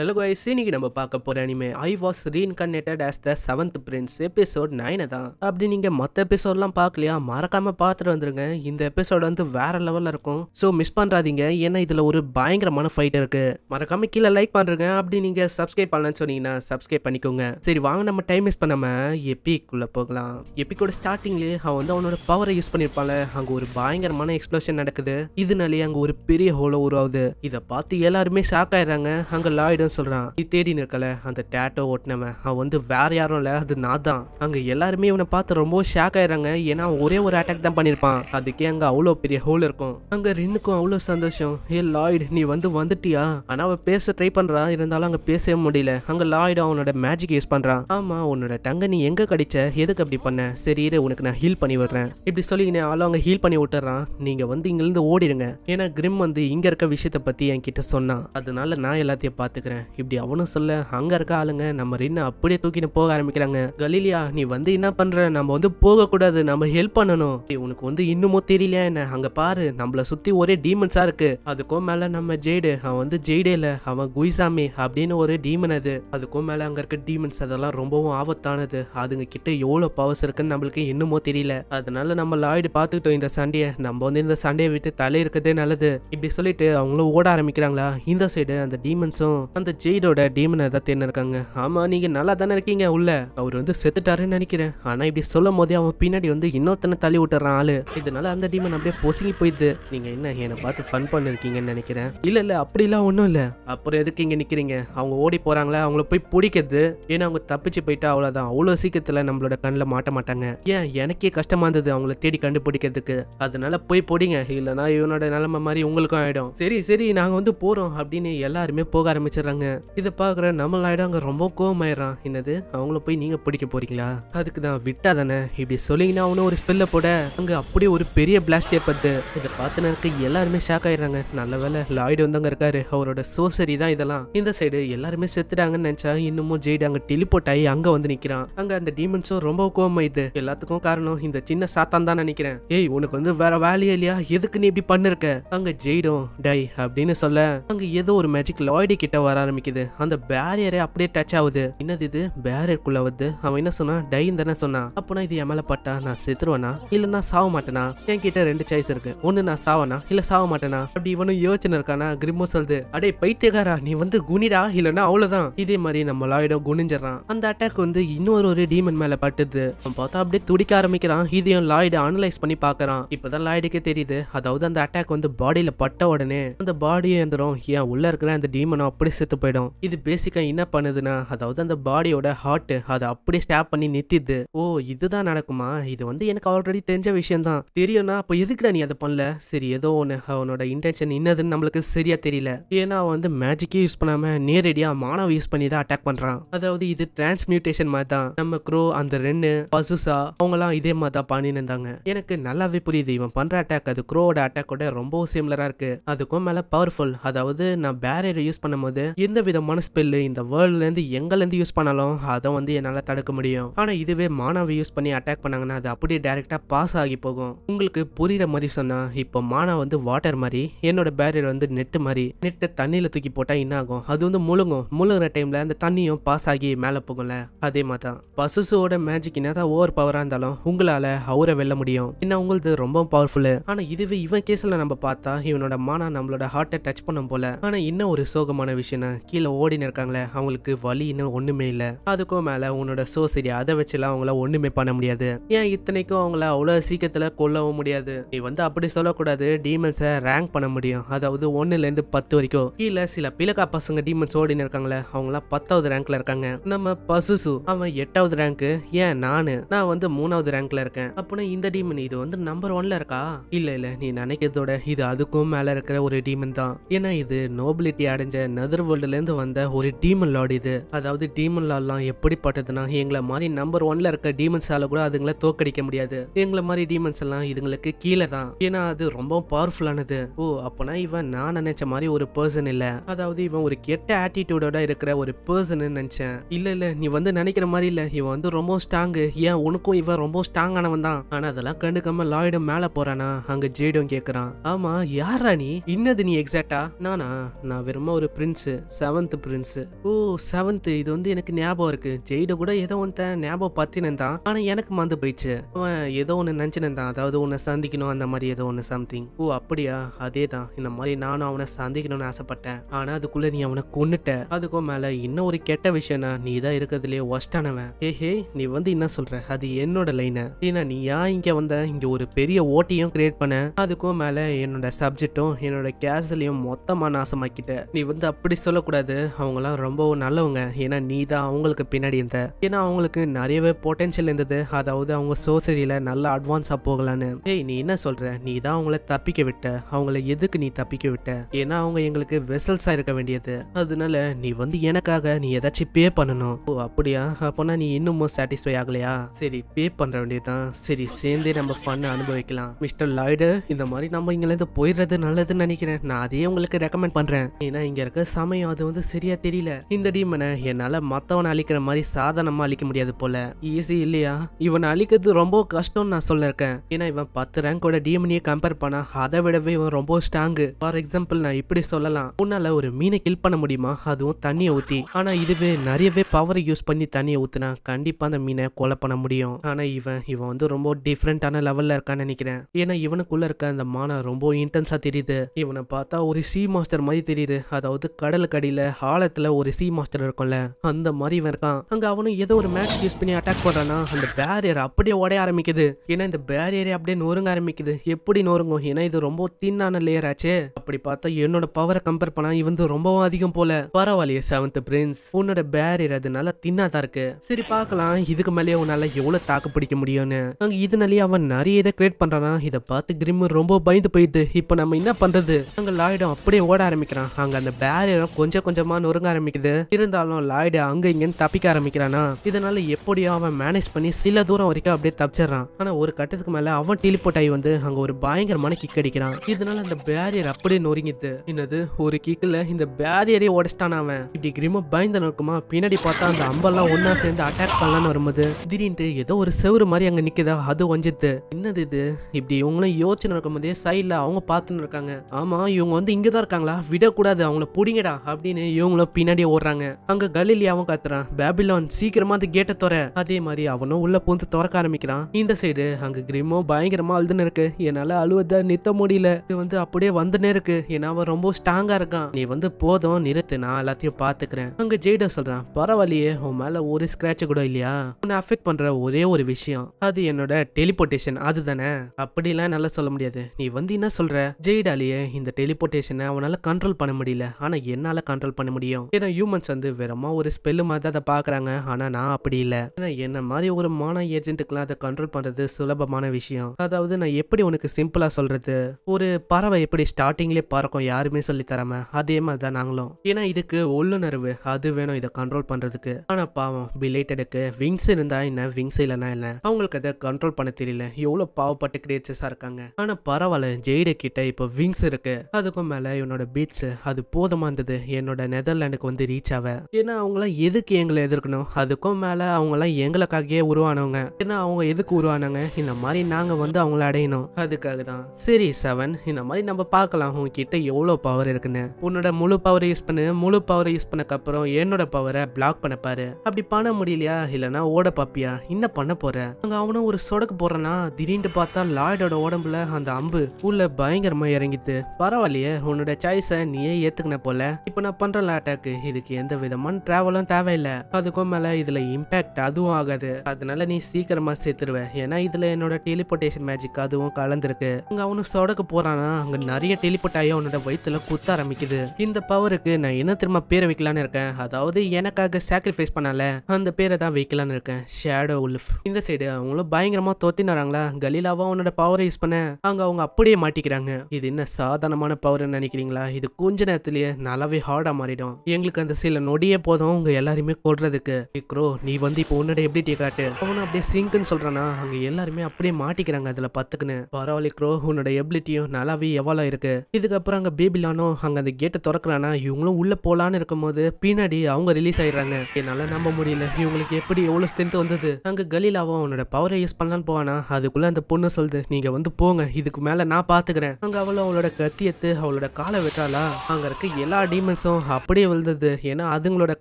hello guys இன்னைக்கு நம்ம பார்க்க போகிற anime I was reincarnated as the seventh prince episode nine தான் அப்படி நீங்கள் மற்ற எபிசோட்லாம் பார்க்கலையா மறக்காமல் பார்த்துட்டு வந்துருங்க இந்த எபிசோட் வந்து வேற லெவலில் இருக்கும் ஸோ மிஸ் பண்ணுறாதீங்க ஏன்னா இதில் ஒரு பயங்கரமான ஃபைட் இருக்குது மறக்காமல் கீழே லைக் பண்றேங்க அப்படி நீங்கள் சப்ஸ்கிரைப் பண்ணலன்னு சொன்னீங்கன்னா சப்ஸ்கிரைப் பண்ணிக்கோங்க சரி வாங்க நம்ம டைம் மிஸ் பண்ணாமல் எப்பிக்குள்ளே போகலாம் எப்பிக்கோட ஸ்டார்டிங்லேயே அவன் வந்து அவனோட பவரை யூஸ் பண்ணிருப்பான்ல அங்கே ஒரு பயங்கரமான எக்ஸ்ப்ளோஷன் நடக்குது இதனாலேயே அங்கே ஒரு பெரிய ஹோலோ உருவாகுது இதை பார்த்து எல்லாருமே ஷாக் ஆயிடுறாங்க அங்கே லாய்டும் சொல்றான் நீ தேடி நிற்கல அந்த டேட்டோ ஓட்டினவன் அவன் வந்து வேற யாரும் இல்லை அது நான் தான் அங்க எல்லாருமே இவனை பார்த்து ரொம்ப ஷாக் ஆயிடுறாங்க ஏன்னா ஒரே ஒரு அட்டாக் தான் பண்ணியிருப்பான் அதுக்கே அங்கே அவ்வளோ பெரிய ஹோல் இருக்கும் அங்க ரின்னுக்கும் அவ்வளோ சந்தோஷம் ஏ லாய்டு நீ வந்து வந்துட்டியா ஆனால் அவன் பேச ட்ரை பண்ணுறான் இருந்தாலும் அங்கே பேசவே முடியல அங்கே லாய்டு அவனோட மேஜிக் யூஸ் பண்ணுறான் ஆமா உன்னோட டங்கை நீ எங்கே கடிச்ச எதுக்கு அப்படி பண்ண சரி உனக்கு நான் ஹீல் பண்ணி விடுறேன் இப்படி சொல்லி ஆளும் அங்க ஹீல் பண்ணி விட்டுறான் நீங்கள் வந்து இங்கேருந்து ஓடிடுங்க ஏன்னா கிரிம் வந்து இங்கே இருக்க விஷயத்தை பற்றி என்கிட்ட சொன்னான் அதனால நான் எல்லாத்தையும் பாத்துக்கிறேன் பார்க்குறேன் இப்படி அவனும் சொல்ல அங்கே இருக்க ஆளுங்க நம்ம ரின்னு அப்படியே தூக்கிட்டு போக ஆரம்பிக்கிறாங்க கலீலியா நீ வந்து என்ன பண்ற நம்ம வந்து போகக்கூடாது நம்ம ஹெல்ப் பண்ணணும் உனக்கு வந்து இன்னமும் தெரியலையா என்ன அங்கே பாரு நம்மளை சுற்றி ஒரே டீமன்ஸாக இருக்கு அதுக்கும் மேலே நம்ம ஜெய்டு அவன் வந்து ஜெய்டே இல்லை அவன் குய்சாமி அப்படின்னு ஒரு டீமன் அது அதுக்கும் மேலே அங்கே இருக்க டீமன்ஸ் அதெல்லாம் ரொம்பவும் ஆபத்தானது அதுங்க கிட்ட எவ்வளோ பவர்ஸ் இருக்குன்னு நம்மளுக்கு இன்னமும் தெரியல அதனால நம்ம லாய்டு பார்த்துக்கிட்டோம் இந்த சண்டையை நம்ம வந்து இந்த சண்டையை விட்டு தலை இருக்கிறதே நல்லது இப்படி சொல்லிட்டு அவங்களும் ஓட ஆரம்பிக்கிறாங்களா இந்த சைடு அந்த டீமன்ஸும் அந்த ஜெய்டோட டீமன் ஏதாவது தேர்ந்து இருக்காங்க ஆமா நீங்க நல்லா தானே இருக்கீங்க உள்ள அவர் வந்து செத்துட்டாருன்னு நினைக்கிறேன் ஆனா இப்படி சொல்லும் போதே அவன் பின்னாடி வந்து இன்னொருத்தனை தள்ளி விட்டுறான் ஆளு இதனால அந்த டீமன் அப்படியே பொசுங்கி போயிடுது நீங்க என்ன என்ன பார்த்து ஃபன் பண்ணிருக்கீங்கன்னு நினைக்கிறேன் இல்ல இல்ல அப்படிலாம் ஒன்றும் இல்ல அப்புறம் எதுக்கு இங்க நிக்கிறீங்க அவங்க ஓடி போறாங்களா அவங்கள போய் பிடிக்கிறது ஏன்னா அவங்க தப்பிச்சு போயிட்டா அவ்வளவுதான் அவ்வளவு சீக்கிரத்துல நம்மளோட கண்ணில் மாட்ட மாட்டாங்க ஏன் எனக்கே கஷ்டமா இருந்தது அவங்கள தேடி கண்டுபிடிக்கிறதுக்கு அதனால போய் போடிங்க இல்லைன்னா இவனோட நிலைமை மாதிரி உங்களுக்கும் ஆயிடும் சரி சரி நாங்க வந்து போறோம் அப்படின்னு எல்லாருமே போக ஆரம்பிச்சிடறாங்க பார்க்குறாங்க இதை பார்க்குற நம்ம லாய்டு அங்கே ரொம்ப கோவமாயிடறான் என்னது அவங்கள போய் நீங்கள் பிடிக்க போறீங்களா அதுக்கு தான் விட்டா தானே இப்படி சொல்லிங்கன்னா அவனும் ஒரு ஸ்பெல்ல போட அங்கே அப்படியே ஒரு பெரிய பிளாஸ்ட் ஏற்படுது இதை பார்த்து எல்லாருமே ஷாக் ஆயிடுறாங்க நல்ல வேலை லாய்டு வந்து அங்கே இருக்காரு அவரோட சோசரி தான் இதெல்லாம் இந்த சைடு எல்லாருமே செத்துட்டாங்கன்னு நினைச்சா இன்னமும் ஜெய்டு அங்கே டெலிபோர்ட் ஆகி அங்கே வந்து நிற்கிறான் அங்கே அந்த டீமன்ஸும் ரொம்ப ஆயிடுது எல்லாத்துக்கும் காரணம் இந்த சின்ன சாத்தான் தான் நினைக்கிறேன் ஏய் உனக்கு வந்து வேற வேலையே இல்லையா எதுக்கு நீ இப்படி பண்ணிருக்க அங்கே ஜெய்டும் டை அப்படின்னு சொல்ல அங்கே ஏதோ ஒரு மேஜிக் லாய்டு கிட்ட வரா ஆரம்பிக்குது அந்த பேரியரே அப்படியே டச் ஆகுது என்னது இது பேரியருக்குள்ள வந்து அவன் என்ன சொன்னா டைன் தானே சொன்னா அப்பனா இது எமல பட்டா நான் செத்துருவேனா இல்ல நான் சாவ மாட்டேனா என்கிட்ட ரெண்டு சாய்ஸ் இருக்கு ஒன்னு நான் சாவனா இல்ல சாவ மாட்டேனா அப்படி இவனும் யோசனை இருக்கானா கிரிமோ சொல்லுது அடே பைத்தியகாரா நீ வந்து குனிடா இல்லனா அவ்வளவுதான் இதே மாதிரி நம்ம லாயிடம் குனிஞ்சிடறான் அந்த அட்டாக் வந்து இன்னொரு ஒரு டீமன் மேல பட்டுது அவன் பார்த்தா அப்படியே துடிக்க ஆரம்பிக்கிறான் இதையும் லாய்டு அனலைஸ் பண்ணி பாக்குறான் இப்பதான் லாய்டுக்கே தெரியுது அதாவது அந்த அட்டாக் வந்து பாடியில பட்ட உடனே அந்த பாடி எந்திரும் ஏன் உள்ள இருக்கிற அந்த டீமனும் அப்படி செத்து செத்து போயிடும் இது பேசிக்கா என்ன பண்ணுதுன்னா அதாவது அந்த பாடியோட ஹார்ட் அதை அப்படியே ஸ்டாப் பண்ணி நித்திது ஓ இதுதான் நடக்குமா இது வந்து எனக்கு ஆல்ரெடி தெரிஞ்ச விஷயம் தான் தெரியும்னா அப்போ எதுக்குடா நீ அதை பண்ணல சரி ஏதோ ஒன்று அவனோட இன்டென்ஷன் என்னதுன்னு நம்மளுக்கு சரியா தெரியல ஏன்னா அவன் வந்து மேஜிக்கே யூஸ் பண்ணாம நேரடியாக மானவ யூஸ் பண்ணி தான் அட்டாக் பண்றான் அதாவது இது டிரான்ஸ்மியூட்டேஷன் மாதிரி தான் நம்ம க்ரோ அந்த ரென்னு பசுசா எல்லாம் இதே மாதிரி தான் பண்ணிருந்தாங்க எனக்கு நல்லாவே புரியுது இவன் பண்ற அட்டாக் அது க்ரோவோட அட்டாக்கோட ரொம்ப சிம்லரா இருக்கு அதுக்கும் மேல பவர்ஃபுல் அதாவது நான் பேரியர் யூஸ் பண்ணும்போது எந்த விதமான ஸ்பெல்லு இந்த வேர்ல்ட்லேருந்து எங்கேருந்து யூஸ் பண்ணாலும் அதை வந்து என்னால் தடுக்க முடியும் ஆனால் இதுவே மானாவை யூஸ் பண்ணி அட்டாக் பண்ணாங்கன்னா அது அப்படியே டேரெக்டாக பாஸ் ஆகி போகும் உங்களுக்கு புரிகிற மாதிரி சொன்னால் இப்போ மானா வந்து வாட்டர் மாதிரி என்னோட பேரியர் வந்து நெட்டு மாதிரி நெட்டை தண்ணியில் தூக்கி போட்டால் என்ன ஆகும் அது வந்து முழுங்கும் முழுங்குற டைமில் அந்த தண்ணியும் பாஸ் ஆகி மேலே போகும்ல அதே மாதிரி தான் பசுசுவோட மேஜிக் என்ன தான் ஓவர் பவராக இருந்தாலும் உங்களால் அவரை வெல்ல முடியும் என்ன உங்களுக்கு ரொம்ப பவர்ஃபுல்லு ஆனால் இதுவே இவன் கேஸில் நம்ம பார்த்தா இவனோட மானா நம்மளோட ஹார்ட்டை டச் பண்ணும் போல ஆனால் இன்னும் ஒரு சோகமான விஷயம் கீழே ஓடினு இருக்காங்களே அவங்களுக்கு வலின்னு ஒண்ணுமே இல்ல இல்லை அதுக்கும் மேல உன்னோட சோசரி அதை வச்சுலாம் அவங்கள ஒன்றுமே பண்ண முடியாது ஏன் இத்தனைக்கும் அவங்கள அவ்வளவு சீக்கிரத்துல கொல்லவும் முடியாது நீ வந்து அப்படி சொல்லக்கூடாது டீமன்ஸ ரேங்க் பண்ண முடியும் அதாவது இருந்து பத்து வரைக்கும் கீழே சில பிளக்கா பசங்க டீமன்ஸ் ஓடினு இருக்காங்களே அவங்களாம் பத்தாவது ரேங்க்ல இருக்காங்க நம்ம பசுசு அவன் எட்டாவது ரேங்க்கு ஏன் நானு நான் வந்து மூணாவது ரேங்க்ல இருக்கேன் அப்படின்னா இந்த டீமன் இது வந்து நம்பர் ஒன்ல இருக்கா இல்ல இல்ல நீ நினைக்கிறதோட இது அதுக்கும் மேல இருக்கிற ஒரு டீமன் தான் ஏன்னா இது நோபிலிட்டி அடைஞ்ச நெதர்வல் வேர்ல்டுலேருந்து வந்த ஒரு டீமன் லார்டு இது அதாவது டீமன் லார்ட்லாம் எப்படிப்பட்டதுன்னா எங்களை மாதிரி நம்பர் ஒன்ல இருக்க டீமன்ஸால கூட அதுங்களை தோக்கடிக்க முடியாது எங்களை மாதிரி டீமன்ஸ் எல்லாம் இதுங்களுக்கு கீழே தான் ஏன்னா அது ரொம்ப பவர்ஃபுல்லானது ஓ அப்பனா இவன் நான் நினைச்ச மாதிரி ஒரு பர்சன் இல்ல அதாவது இவன் ஒரு கெட்ட ஆட்டிடியூடோட இருக்கிற ஒரு பர்சன் நினைச்சேன் இல்ல இல்ல நீ வந்து நினைக்கிற மாதிரி இல்ல இவன் வந்து ரொம்ப ஸ்ட்ராங்கு ஏன் உனக்கும் இவன் ரொம்ப ஸ்ட்ராங் ஆனவன் தான் ஆனா அதெல்லாம் கண்டுக்காம லாய்டும் மேல போறானா அங்க ஜேடும் கேக்குறான் ஆமா யாரா நீ இன்னது நீ எக்ஸாக்டா நானா நான் வெறும் ஒரு பிரின்ஸ் செவன்த் பிரின்ஸ் ஓ செவன்த் இது வந்து எனக்கு ஞாபகம் இருக்கு ஜெயிட கூட ஏதோ ஒன்று ஞாபகம் பத்தினந்தான் ஆனா எனக்கு மந்து போயிடுச்சு அவன் ஏதோ ஒன்று நினச்சினந்தான் அதாவது உன்னை சந்திக்கணும் அந்த மாதிரி ஏதோ ஒன்று சம்திங் ஓ அப்படியா அதே தான் இந்த மாதிரி நானும் அவனை சந்திக்கணும்னு ஆசைப்பட்டேன் ஆனா அதுக்குள்ள நீ அவனை கொன்னுட்ட அதுக்கும் மேல இன்னும் ஒரு கெட்ட விஷயம்னா நீ தான் இருக்கிறதுலயே ஒஸ்டானவன் ஹே ஹே நீ வந்து என்ன சொல்ற அது என்னோட லைனு ஏன்னா நீ ஏன் இங்க வந்த இங்க ஒரு பெரிய ஓட்டையும் கிரியேட் பண்ண அதுக்கும் மேல என்னோட சப்ஜெக்டும் என்னோட கேசலையும் மொத்தமா நாசமாக்கிட்ட நீ வந்து அப்படி சொல்ல சொல்லக்கூடாது அவங்களாம் ரொம்பவும் நல்லவங்க ஏன்னா நீ தான் அவங்களுக்கு பின்னாடி இருந்த ஏன்னா அவங்களுக்கு நிறையவே பொட்டென்ஷியல் இருந்தது அதாவது அவங்க சோசரியில் நல்லா அட்வான்ஸாக போகலான்னு ஏய் நீ என்ன சொல்கிற நீ தான் அவங்கள தப்பிக்க விட்ட அவங்கள எதுக்கு நீ தப்பிக்க விட்ட ஏன்னா அவங்க எங்களுக்கு வெசல்ஸாக இருக்க வேண்டியது அதனால நீ வந்து எனக்காக நீ ஏதாச்சும் பே பண்ணணும் ஓ அப்படியா அப்போனா நீ இன்னமும் சாட்டிஸ்ஃபை ஆகலையா சரி பே பண்ணுற வேண்டியதுதான் சரி சேர்ந்தே நம்ம ஃபன் அனுபவிக்கலாம் மிஸ்டர் லாய்டு இந்த மாதிரி நம்ம இங்கேருந்து போயிடுறது நல்லதுன்னு நினைக்கிறேன் நான் அதே உங்களுக்கு ரெக்கமெண்ட் பண்ணுறேன் ஏன்னா இங்கே இருக்க சமயம் யாரையும் அது வந்து சரியா தெரியல இந்த டீமனை என்னால மத்தவனை அழிக்கிற மாதிரி சாதாரணமா அழிக்க முடியாது போல ஈஸி இல்லையா இவனை அழிக்கிறது ரொம்ப கஷ்டம்னு நான் இருக்கேன் ஏன்னா இவன் பத்து ரேங்கோட டீமனையே கம்பேர் பண்ணா அதை விடவே இவன் ரொம்ப ஸ்ட்ராங் ஃபார் எக்ஸாம்பிள் நான் இப்படி சொல்லலாம் உன்னால ஒரு மீனை கில் பண்ண முடியுமா அதுவும் தண்ணியை ஊத்தி ஆனா இதுவே நிறையவே பவரை யூஸ் பண்ணி தண்ணியை ஊத்துனா கண்டிப்பா அந்த மீனை கொலை பண்ண முடியும் ஆனா இவன் இவன் வந்து ரொம்ப டிஃப்ரெண்டான லெவல்ல இருக்கான்னு நினைக்கிறேன் ஏன்னா இவனுக்குள்ள இருக்க அந்த மானம் ரொம்ப இன்டென்ஸா தெரியுது இவனை பார்த்தா ஒரு சி மாஸ்டர் மாதிரி தெரியுது அதாவது கடலுக்கு கடையில் ஆழத்தில் ஒரு சி மாஸ்டர் இருக்கும்ல அந்த மாதிரி இவன் இருக்கான் அங்கே அவனும் ஏதோ ஒரு மேட்ச் யூஸ் பண்ணி அட்டாக் பண்ணுறான்னா அந்த பேரியர் அப்படியே உடைய ஆரம்பிக்குது ஏன்னா இந்த பேரியரே அப்படியே நொறுங்க ஆரம்பிக்குது எப்படி நொறுங்கும் ஏன்னா இது ரொம்ப தின்னான லேயர் ஆச்சு அப்படி பார்த்தா என்னோட பவரை கம்பேர் பண்ணால் இவன் ரொம்பவும் அதிகம் போல பரவாயில்லையே செவன்த் பிரின்ஸ் உன்னோட பேரியர் நல்லா தின்னாதான் இருக்கு சரி பார்க்கலாம் இதுக்கு மேலே உன்னால எவ்வளவு தாக்கு பிடிக்க முடியும்னு அங்க இதனாலேயே அவன் நிறைய இதை கிரியேட் பண்றானா இதை பார்த்து கிரிம் ரொம்ப பயந்து போயிடுது இப்போ நம்ம என்ன பண்றது அங்க லாயிடம் அப்படியே ஓட ஆரம்பிக்கிறான் அங்க அந்த பேரியரை கொஞ்சம் கொஞ்சமா நொறுங்க ஆரம்பிக்குது இருந்தாலும் லாய்டு அங்க இங்கன்னு தப்பிக்க ஆரம்பிக்கிறானா இதனால எப்படியோ அவன் மேனேஜ் பண்ணி சில தூரம் வரைக்கும் அப்படியே தப்பிச்சிடறான் ஆனா ஒரு கட்டத்துக்கு மேல அவன் டீலிபோட் ஆகி வந்து அங்க ஒரு பயங்கரமான கிக் அடிக்கிறான் இதனால அந்த பேரியர் அப்படியே நொறுங்கிது என்னது ஒரு கிக்ல இந்த பேரியரே உடைச்சிட்டான் அவன் இப்படி கிரிம பயந்த நோக்கமா பின்னாடி பார்த்தா அந்த அம்பெல்லாம் ஒன்னா சேர்ந்து அட்டாக் பண்ணலான்னு வரும்போது திடீர்னு ஏதோ ஒரு செவரு மாதிரி அங்க நிக்குதா அது வஞ்சிது என்னது இது இப்படி இவங்களும் யோசிச்சு நடக்கும் போதே சைட்ல அவங்க பார்த்துன்னு இருக்காங்க ஆமா இவங்க வந்து இங்கதான் இருக்காங்களா விடக்கூடாது அவங்கள புடிங்கடா அப்படின்னு இவங்களும் பின்னாடியே ஓடுறாங்க அங்க கலிலியாவும் கத்துறான் பேபிலான் சீக்கிரமா அந்த கேட்டை துற அதே மாதிரி அவனும் உள்ள பூந்து திறக்க ஆரம்பிக்கிறான் இந்த சைடு அங்க கிரிமோ பயங்கரமா அழுதுன்னு இருக்கு என்னால அழுவத நித்த முடியல இது வந்து அப்படியே வந்துனே இருக்கு ஏன்னா அவன் ரொம்ப ஸ்ட்ராங்கா இருக்கான் நீ வந்து போதும் நிறுத்து நான் எல்லாத்தையும் பாத்துக்கிறேன் அங்க ஜெய்டா சொல்றான் பரவாயில்லையே உன் மேல ஒரு ஸ்கிராட்ச் கூட இல்லையா உன்னை அஃபெக்ட் பண்ற ஒரே ஒரு விஷயம் அது என்னோட டெலிபோர்டேஷன் அதுதானே அப்படிலாம் நல்லா சொல்ல முடியாது நீ வந்து என்ன சொல்ற ஜெய்டாலேயே இந்த டெலிபோர்டேஷனை அவனால கண்ட்ரோல் பண்ண முடியல ஆனா என்னால கண்ட்ரோல் பண்ண முடியும் ஏன்னா ஹியூமன்ஸ் வந்து வெறுமா ஒரு ஸ்பெல்லு மாதிரி அதை பார்க்குறாங்க ஆனால் நான் அப்படி இல்லை ஏன்னா என்ன மாதிரி ஒரு மானா ஏஜென்ட்டுக்குலாம் அதை கண்ட்ரோல் பண்ணுறது சுலபமான விஷயம் அதாவது நான் எப்படி உனக்கு சிம்பிளாக சொல்கிறது ஒரு பறவை எப்படி ஸ்டார்டிங்லேயே பறக்கும் யாருமே சொல்லி தராம அதே மாதிரி தான் நாங்களும் ஏன்னா இதுக்கு உள்ளுணர்வு அது வேணும் இதை கண்ட்ரோல் பண்ணுறதுக்கு ஆனால் பாவம் பிலேட்டடுக்கு விங்ஸ் இருந்தா என்ன விங்ஸ் இல்லைனா என்ன அவங்களுக்கு அதை கண்ட்ரோல் பண்ண தெரியல எவ்வளோ பாவப்பட்டு கிரியேச்சர்ஸாக இருக்காங்க ஆனால் பரவாயில்ல ஜெயிட கிட்ட இப்போ விங்ஸ் இருக்கு அதுக்கும் மேலே என்னோட பீட்ஸ் அது போதுமா இருந்தது என்னோட நெதர்லாண்டுக்கு வந்து ரீச் ஆவ ஏன்னா அவங்களாம் எதுக்கு எங்களை எதிர்க்கணும் அதுக்கும் மேல அவங்களாம் எங்களுக்காகவே உருவானவங்க ஏன்னா அவங்க எதுக்கு உருவானாங்க இந்த மாதிரி நாங்க வந்து அவங்கள அடையணும் அதுக்காக தான் சரி செவன் இந்த மாதிரி நம்ம பார்க்கலாம் உங்ககிட்ட எவ்வளோ பவர் இருக்குன்னு உன்னோட முழு பவரை யூஸ் பண்ணு முழு பவரை யூஸ் அப்புறம் என்னோட பவரை பிளாக் பண்ண பாரு அப்படி பண்ண முடியலையா இல்லைனா ஓட பாப்பியா என்ன பண்ண போற அங்க அவனும் ஒரு சொடக்கு போடுறனா திடீர்னு பார்த்தா லாய்டோட உடம்புல அந்த அம்பு உள்ள பயங்கரமா இறங்கிட்டு பரவாயில்லையே உன்னோட சாய்ஸை நீயே ஏத்துக்கின போல இப்போ நான் பண்ற லேட்டாக்கு இதுக்கு எந்த விதமான டிராவலும் தேவையில்லை அதுக்கும் மேல இதுல இம்பேக்ட் அதுவும் ஆகாது அதனால நீ சீக்கிரமா சேர்த்துருவேன் ஏன்னா இதுல என்னோட டெலிபோர்டேஷன் மேஜிக் அதுவும் கலந்துருக்கு அங்க அவனு சொடக்க போறானா அங்க நிறைய டெலிபோர்ட் ஆகி அவனோட வயிற்றுல குத்த ஆரம்பிக்குது இந்த பவருக்கு நான் என்ன திரும்ப பேரை வைக்கலான்னு இருக்கேன் அதாவது எனக்காக சாக்ரிஃபைஸ் பண்ணல அந்த பேரை தான் வைக்கலான்னு இருக்கேன் ஷேடோ உல்ஃப் இந்த சைடு அவங்களும் பயங்கரமா தோத்தின்னு கலீலாவா அவனோட பவரை யூஸ் பண்ண அங்க அவங்க அப்படியே மாட்டிக்கிறாங்க இது என்ன சாதாரணமான பவர்னு நினைக்கிறீங்களா இது கொஞ்ச நேரத்திலேயே நல்லாவே ஹார்டாக மாறிடும் எங்களுக்கு அந்த சில நொடியே போதும் உங்க எல்லாருமே கொள்றதுக்கு இக்ரோ நீ வந்து இப்போ உன்னோட எபிலிட்டியை காட்டு அவனை அப்படியே சிங்க்னு சொல்றானா அங்க எல்லாருமே அப்படியே மாட்டிக்கிறாங்க அதுல பத்துக்குன்னு பரவாயில்ல இக்ரோ உன்னோட எபிலிட்டியும் நல்லாவே எவ்வளோ இருக்கு இதுக்கப்புறம் அங்க பேபிலானோ அங்க அந்த கேட்டை திறக்கிறானா இவங்களும் உள்ள போலான்னு இருக்கும்போது பின்னாடி அவங்க ரிலீஸ் ஆயிடுறாங்க என்னால நம்ப முடியல இவங்களுக்கு எப்படி எவ்வளவு ஸ்ட்ரென்த் வந்தது அங்க கலீலாவும் அவனோட பவரை யூஸ் பண்ணலான்னு போவானா அதுக்குள்ள அந்த பொண்ணு சொல்லுது நீங்க வந்து போங்க இதுக்கு மேல நான் பாத்துக்கிறேன் அங்க அவளும் அவளோட கத்தியத்து அவளோட காலை விட்டாலா அங்க இருக்க எல்லா டீமன் ஹியூமன்ஸும் அப்படியே விழுந்தது ஏன்னா அதுங்களோட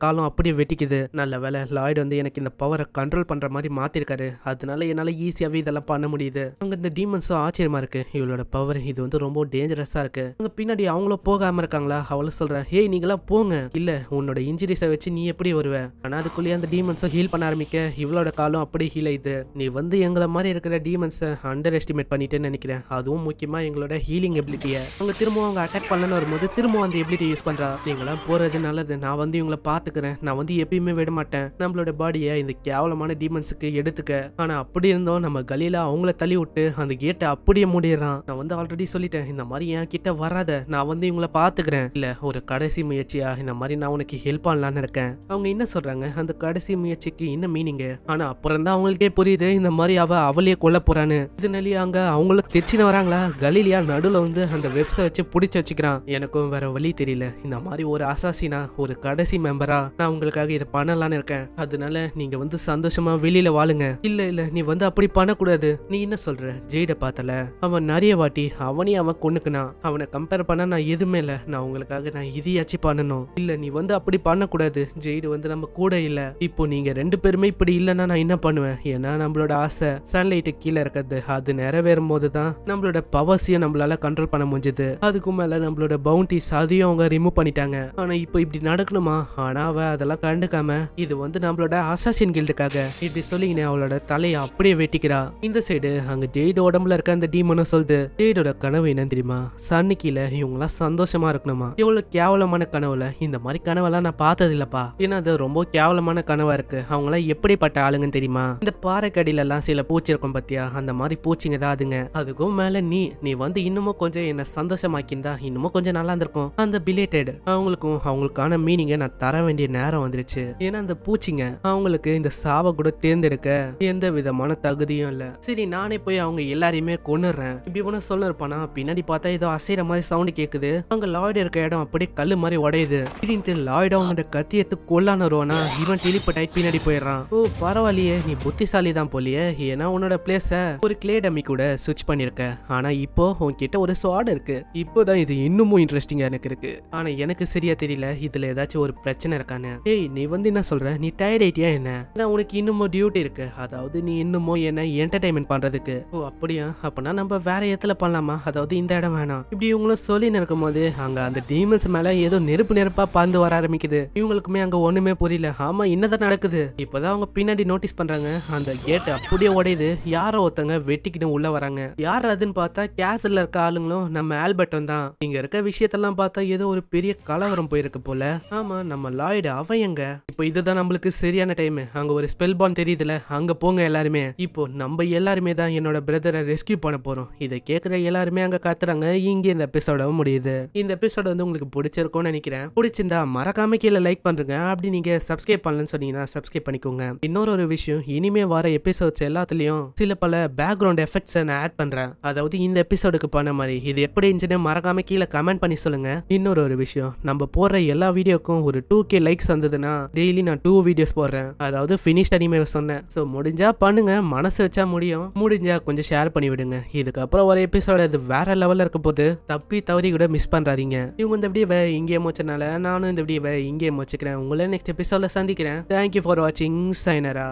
காலம் அப்படியே வெட்டிக்குது நல்ல வேலை லாய்டு வந்து எனக்கு இந்த பவரை கண்ட்ரோல் பண்ணுற மாதிரி மாற்றிருக்காரு அதனால என்னால் ஈஸியாகவே இதெல்லாம் பண்ண முடியுது அங்கே இந்த டீமன்ஸும் ஆச்சரியமாக இருக்குது இவளோட பவர் இது வந்து ரொம்ப டேஞ்சரஸாக இருக்குது அங்க பின்னாடி அவங்களும் போகாமல் இருக்காங்களா அவளும் சொல்றேன் ஹே நீங்களாம் போங்க இல்லை உன்னோட இன்ஜுரிஸை வச்சு நீ எப்படி வருவ ஆனால் அதுக்குள்ளேயே அந்த டீமன்ஸும் ஹீல் பண்ண ஆரம்பிக்க இவளோட காலம் அப்படியே ஹீல் ஆயிடுது நீ வந்து எங்களை மாதிரி இருக்கிற டீமன்ஸ் அண்டர் எஸ்டிமேட் பண்ணிட்டேன்னு நினைக்கிறேன் அதுவும் முக்கியமாக எங்களோட ஹீலிங் எபிலிட்டியை அவங்க திரும்பவும் அவங்க அட்டாக் பண்ணலன்னு வரும்போது திரும்பவும் அந்த எபிலிட்டி யூஸ் பண்ணுறா இவங்கெல்லாம் போறது நல்லது நான் வந்து இவங்களை பாத்துக்கிறேன் நான் வந்து எப்பயுமே விட மாட்டேன் நம்மளோட பாடியை இந்த கேவலமான டீமன்ஸுக்கு எடுத்துக்க ஆனா அப்படி இருந்தோம் நம்ம கலியில அவங்கள தள்ளி விட்டு அந்த கேட்டை அப்படியே மூடிடுறான் நான் வந்து ஆல்ரெடி சொல்லிட்டேன் இந்த மாதிரி என் கிட்ட வராத நான் வந்து இவங்கள பாத்துக்கிறேன் இல்ல ஒரு கடைசி முயற்சியா இந்த மாதிரி நான் உனக்கு ஹெல்ப் பண்ணலான்னு இருக்கேன் அவங்க என்ன சொல்றாங்க அந்த கடைசி முயற்சிக்கு என்ன மீனிங் ஆனா அப்புறம் தான் அவங்களுக்கே புரியுது இந்த மாதிரி அவ அவளையே கொல்ல போறான்னு இதனாலேயே அங்க அவங்களும் திருச்சின்னு வராங்களா கலிலியா நடுவில் வந்து அந்த வெப்சை வச்சு பிடிச்சி வச்சுக்கிறான் எனக்கும் வேற வழி தெரியல இந்த மாதிரி ஒரு அசாசினா ஒரு கடைசி மெம்பரா நான் உங்களுக்காக இதை பண்ணலான்னு இருக்கேன் அதனால நீங்க வந்து சந்தோஷமா வெளியில வாழுங்க இல்ல இல்ல நீ வந்து அப்படி பண்ணக்கூடாது நீ என்ன சொல்ற ஜெயிட பார்த்தல அவன் நிறைய வாட்டி அவனையும் அவன் கொண்டுக்குனா அவனை கம்பேர் பண்ண நான் எதுவுமே இல்ல நான் உங்களுக்காக நான் இதையாச்சும் பண்ணணும் இல்ல நீ வந்து அப்படி பண்ணக்கூடாது ஜெயிடு வந்து நம்ம கூட இல்ல இப்போ நீங்க ரெண்டு பேருமே இப்படி இல்லைன்னா நான் என்ன பண்ணுவேன் ஏன்னா நம்மளோட ஆசை சன்லைட்டு கீழே இருக்கிறது அது நிறைவேறும் போது தான் நம்மளோட பவர்ஸையும் நம்மளால கண்ட்ரோல் பண்ண முடிஞ்சது அதுக்கு மேல நம்மளோட பவுண்டிஸ் அதையும் அவங்க ரிமூவ் பண்ணிட்டாங்க போயிட்டாங்க ஆனா இப்போ இப்படி நடக்கணுமா ஆனா அவ அதெல்லாம் கண்டுக்காம இது வந்து நம்மளோட அசாசியன் கில்டுக்காக இப்படி சொல்லிங்கன்னு அவளோட தலையை அப்படியே வெட்டிக்கிறா இந்த சைடு அங்க ஜெய்டு உடம்புல இருக்க அந்த டீமனும் சொல்லுது ஜெய்டோட கனவு என்னன்னு தெரியுமா சன்னிக்கில இவங்களாம் சந்தோஷமா இருக்கணுமா இவ்வளவு கேவலமான கனவுல இந்த மாதிரி கனவெல்லாம் நான் பார்த்தது இல்லப்பா ஏன்னா அது ரொம்ப கேவலமான கனவா இருக்கு அவங்களாம் எப்படிப்பட்ட ஆளுங்கன்னு தெரியுமா இந்த பாறைக்கடியில எல்லாம் சில பூச்சி இருக்கும் பத்தியா அந்த மாதிரி பூச்சிங்க தான் அதுங்க அதுக்கும் மேல நீ நீ வந்து இன்னமும் கொஞ்சம் என்ன சந்தோஷமாக்கியிருந்தா இன்னமும் கொஞ்சம் நல்லா இருந்திருக்கும் அந்த பிலேட்டட் அவங்களுக்கும் அவங்களுக்கான மீனிங்கை நான் தர வேண்டிய நேரம் வந்துருச்சு ஏன்னா அந்த பூச்சிங்க அவங்களுக்கு இந்த சாவை கூட தேர்ந்தெடுக்க எந்த விதமான தகுதியும் இல்லை சரி நானே போய் அவங்க எல்லாரையுமே கொண்டுறேன் இப்படி ஒன்று சொல்ல இருப்பானா பின்னாடி பார்த்தா ஏதோ அசைற மாதிரி சவுண்ட் கேட்குது அவங்க லாய்டு இருக்க இடம் அப்படியே கல் மாதிரி உடையுது திடீர்னு லாய்டு அவங்க கத்தியத்து கொல்லான்னு வருவானா இவன் டெலிப்பட் ஆகி பின்னாடி போயிடுறான் ஓ பரவாயில்லையே நீ புத்திசாலி தான் போலியே ஏன்னா உன்னோட பிளேஸ ஒரு கிளே டம்மி கூட சுவிச் பண்ணிருக்க ஆனா இப்போ உன்கிட்ட ஒரு ஸ்வாட் இருக்கு இப்போதான் இது இன்னமும் இன்ட்ரெஸ்டிங்கா எனக்கு இருக்கு ஆனா எனக்கு எனக்கு சரியா தெரியல இதுல ஏதாச்சும் ஒரு பிரச்சனை இருக்கானு ஏய் நீ வந்து என்ன சொல்ற நீ டயர்ட் ஆயிட்டியா என்ன உனக்கு இன்னமும் டியூட்டி இருக்கு அதாவது நீ இன்னமும் என்ன என்டர்டைன்மெண்ட் பண்றதுக்கு ஓ அப்படியா அப்பனா நம்ம வேற இடத்துல பண்ணலாமா அதாவது இந்த இடம் வேணாம் இப்படி இவங்களும் சொல்லி நிற்கும் போது அங்க அந்த டீமல்ஸ் மேல ஏதோ நெருப்பு நெருப்பா பறந்து வர ஆரம்பிக்குது இவங்களுக்குமே அங்க ஒண்ணுமே புரியல ஆமா என்னதான் நடக்குது இப்பதான் அவங்க பின்னாடி நோட்டீஸ் பண்றாங்க அந்த கேட் அப்படியே உடையுது யாரோ ஒருத்தங்க வெட்டிக்கிட்டு உள்ள வராங்க யார் அதுன்னு பார்த்தா கேசல்ல இருக்க ஆளுங்களும் நம்ம ஆல்பர்ட்டும் தான் இங்க இருக்க விஷயத்தெல்லாம் பார்த்தா ஏதோ ஒரு பெரிய கலவரம் போயிருக்கு போல ஆமா நம்ம லாய்டு அவையங்க இப்போ இதுதான் நம்மளுக்கு சரியான டைம் அங்க ஒரு ஸ்பெல் பான் தெரியுதுல அங்க போங்க எல்லாருமே இப்போ நம்ம எல்லாருமே தான் என்னோட பிரதரை ரெஸ்கியூ பண்ண போறோம் இதை கேட்குற எல்லாருமே அங்க காத்துறாங்க இங்க இந்த எபிசோட முடியுது இந்த எபிசோட வந்து உங்களுக்கு பிடிச்சிருக்கும்னு நினைக்கிறேன் பிடிச்சிருந்தா மறக்காம கீழே லைக் பண்றேங்க அப்படி நீங்க சப்ஸ்கிரைப் பண்ணலன்னு சொன்னீங்கன்னா சப்ஸ்கிரைப் பண்ணிக்கோங்க இன்னொரு ஒரு விஷயம் இனிமே வர எபிசோட்ஸ் எல்லாத்துலயும் சில பல பேக்ரவுண்ட் எஃபெக்ட்ஸ் நான் ஆட் பண்றேன் அதாவது இந்த எபிசோடுக்கு பண்ண மாதிரி இது எப்படி இருந்துச்சுன்னு மறக்காம கீழே கமெண்ட் பண்ணி சொல்லுங்க இன்னொரு ஒரு விஷயம் நம்ம போடுற எல்லா வீடியோக்கும் ஒரு டூ கே லைக்ஸ் வந்ததுன்னா டெய்லி நான் டூ வீடியோஸ் போடுறேன் அதாவது ஃபினிஷ் அனிமே சொன்னேன் ஸோ முடிஞ்சா பண்ணுங்க மனசு வச்சா முடியும் முடிஞ்சா கொஞ்சம் ஷேர் பண்ணி விடுங்க இதுக்கப்புறம் ஒரு எபிசோட இது வேற லெவலில் இருக்க போது தப்பி தவறி கூட மிஸ் பண்ணுறாதீங்க இவங்க இந்த விடியவை இங்கேயே மோச்சனால நானும் இந்த விடியவை இங்கேயே மோச்சிக்கிறேன் உங்களை நெக்ஸ்ட் எபிசோட சந்திக்கிறேன் தேங்க்யூ ஃபார் வாட்சிங் சைனரா